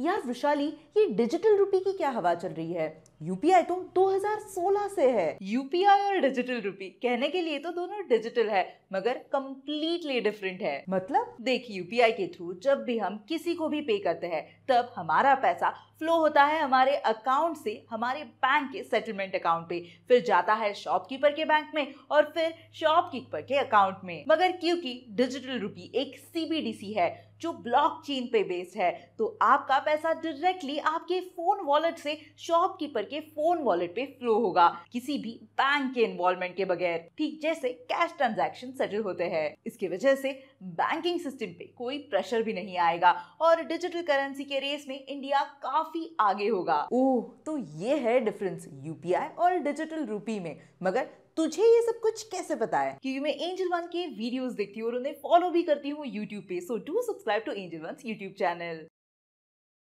यार विशाली ये digital rupee की क्या हवा चल रही है यूपीआई तो 2016 से है यूपीआई और डिजिटल रूपी कहने के लिए तो दोनों डिजिटल है मगर कम्प्लीटली डिफरेंट है मतलब देखिए यूपीआई के थ्रू जब भी हम किसी को भी पे करते हैं तब हमारा पैसा फ्लो होता है हमारे अकाउंट से हमारे बैंक के सेटलमेंट अकाउंट पे फिर जाता है शॉपकीपर के बैंक में और फिर शॉपकीपर के अकाउंट में मगर क्योंकि डिजिटल रूपी एक सीबीडीसी है जो ब्लॉकचेन पे बेस्ड है तो आपका पैसा डायरेक्टली आपके फोन वॉलेट से शॉपकीपर के फोन वॉलेट पे फ्लो होगा किसी भी बैंक के इन्वॉल्वमेंट के बगैर ठीक जैसे कैश ट्रांजेक्शन सेटल होते हैं इसकी वजह से बैंकिंग सिस्टम पे कोई प्रेशर भी नहीं आएगा और डिजिटल करेंसी के रेस में इंडिया काफी आगे होगा ओह तो ये है डिफरेंस यूपीआई और डिजिटल रूपी में मगर तुझे ये सब कुछ कैसे पता है क्योंकि मैं एंजल वन के वीडियोस देखती हूँ और उन्हें फॉलो भी करती हूँ यूट्यूब पे so do subscribe to Angel One YouTube channel